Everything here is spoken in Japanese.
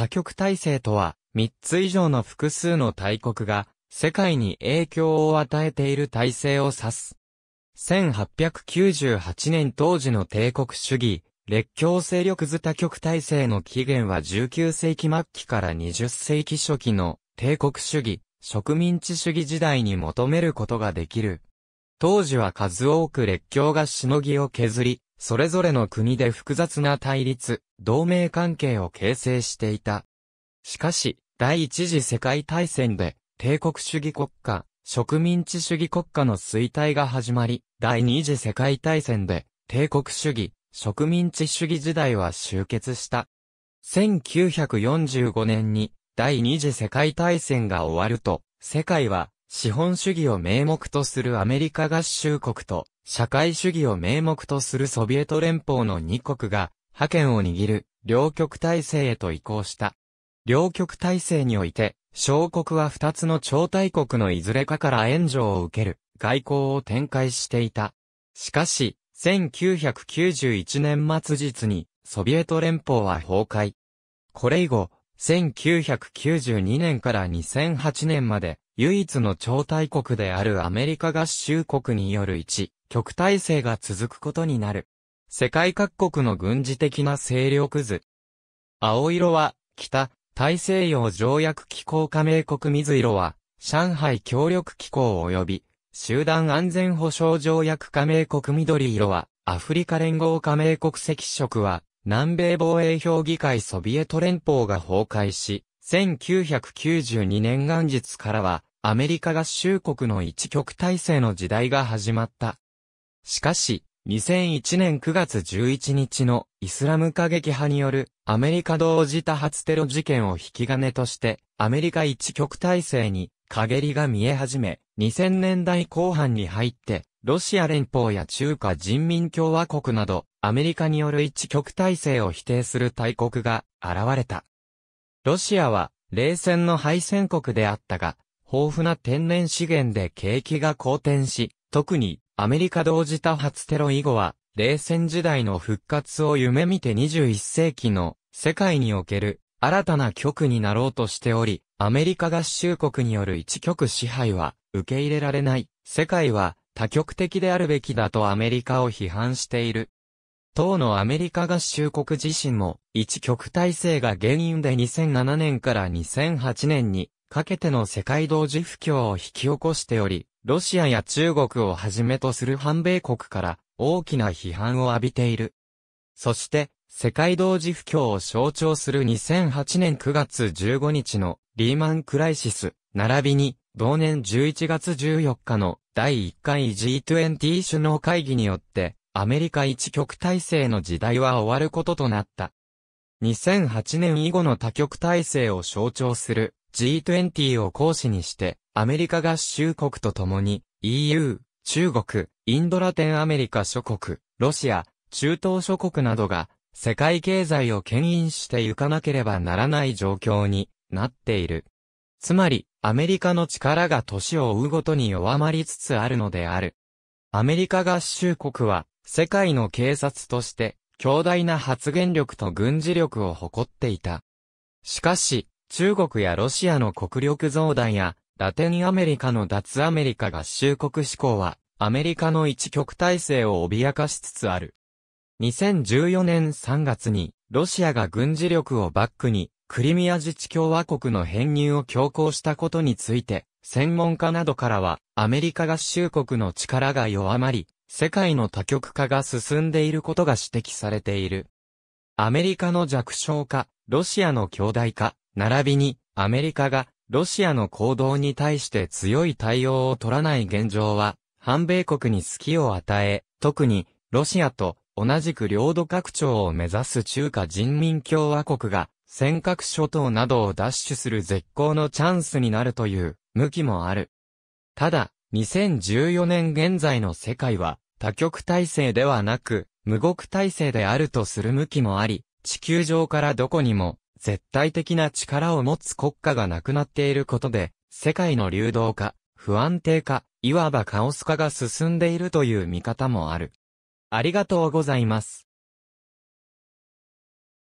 多極体制とは、3つ以上の複数の大国が、世界に影響を与えている体制を指す。1898年当時の帝国主義、列強勢力図多極体制の起源は19世紀末期から20世紀初期の帝国主義、植民地主義時代に求めることができる。当時は数多く列強がしのぎを削り、それぞれの国で複雑な対立、同盟関係を形成していた。しかし、第一次世界大戦で、帝国主義国家、植民地主義国家の衰退が始まり、第二次世界大戦で、帝国主義、植民地主義時代は終結した。1945年に、第二次世界大戦が終わると、世界は資本主義を名目とするアメリカ合衆国と、社会主義を名目とするソビエト連邦の2国が、覇権を握る、両極体制へと移行した。両極体制において、小国は2つの超大国のいずれかから援助を受ける、外交を展開していた。しかし、1991年末日に、ソビエト連邦は崩壊。これ以後、1992年から2008年まで、唯一の超大国であるアメリカ合衆国による一、極体制が続くことになる。世界各国の軍事的な勢力図。青色は、北、大西洋条約機構加盟国水色は、上海協力機構及び、集団安全保障条約加盟国緑色は、アフリカ連合加盟国赤色は、南米防衛評議会ソビエト連邦が崩壊し、1992年元日からは、アメリカ合衆国の一極体制の時代が始まった。しかし、2001年9月11日のイスラム過激派によるアメリカ同時多発テロ事件を引き金としてアメリカ一極体制に陰りが見え始め2000年代後半に入ってロシア連邦や中華人民共和国などアメリカによる一極体制を否定する大国が現れた。ロシアは冷戦の敗戦国であったが豊富な天然資源で景気が好転し、特にアメリカ同時多発テロ以後は、冷戦時代の復活を夢見て21世紀の世界における新たな局になろうとしており、アメリカ合衆国による一極支配は受け入れられない。世界は多極的であるべきだとアメリカを批判している。当のアメリカ合衆国自身も一極体制が原因で2007年から2008年にかけての世界同時不況を引き起こしており、ロシアや中国をはじめとする反米国から大きな批判を浴びている。そして、世界同時不況を象徴する2008年9月15日のリーマンクライシス、並びに同年11月14日の第1回 G20 首脳会議によって、アメリカ一極体制の時代は終わることとなった。2008年以後の多極体制を象徴する G20 を講師にして、アメリカ合衆国と共に、EU、中国、インドラテンアメリカ諸国、ロシア、中東諸国などが、世界経済を牽引して行かなければならない状況になっている。つまり、アメリカの力が年を追うごとに弱まりつつあるのである。アメリカ合衆国は、世界の警察として、強大な発言力と軍事力を誇っていた。しかし、中国やロシアの国力増大や、ラテンアメリカの脱アメリカ合衆国志向は、アメリカの一極体制を脅かしつつある。2014年3月に、ロシアが軍事力をバックに、クリミア自治共和国の編入を強行したことについて、専門家などからは、アメリカ合衆国の力が弱まり、世界の多極化が進んでいることが指摘されている。アメリカの弱小化、ロシアの強大化、並びに、アメリカが、ロシアの行動に対して強い対応を取らない現状は、反米国に隙を与え、特に、ロシアと同じく領土拡張を目指す中華人民共和国が、尖閣諸島などを奪取する絶好のチャンスになるという、向きもある。ただ、2014年現在の世界は、多極体制ではなく、無国体制であるとする向きもあり、地球上からどこにも、絶対的な力を持つ国家がなくなっていることで、世界の流動化、不安定化、いわばカオス化が進んでいるという見方もある。ありがとうございます。